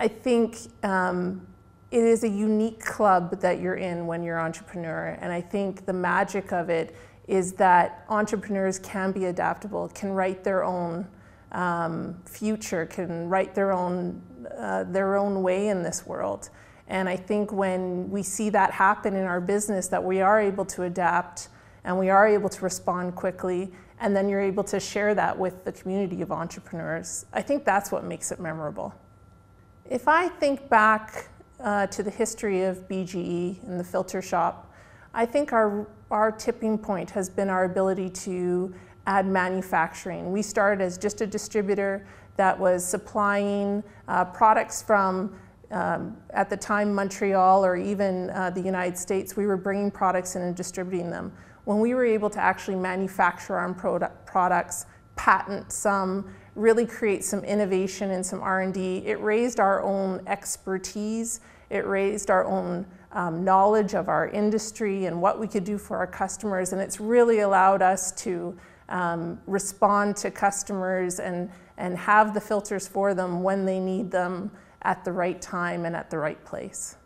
I think um, it is a unique club that you're in when you're an entrepreneur. And I think the magic of it is that entrepreneurs can be adaptable, can write their own um, future, can write their own, uh, their own way in this world. And I think when we see that happen in our business, that we are able to adapt and we are able to respond quickly, and then you're able to share that with the community of entrepreneurs. I think that's what makes it memorable. If I think back uh, to the history of BGE and the filter shop, I think our, our tipping point has been our ability to add manufacturing. We started as just a distributor that was supplying uh, products from, um, at the time, Montreal or even uh, the United States. We were bringing products in and distributing them. When we were able to actually manufacture our own product, products, patent some, really create some innovation and some R&D. It raised our own expertise. It raised our own um, knowledge of our industry and what we could do for our customers. And it's really allowed us to um, respond to customers and, and have the filters for them when they need them at the right time and at the right place.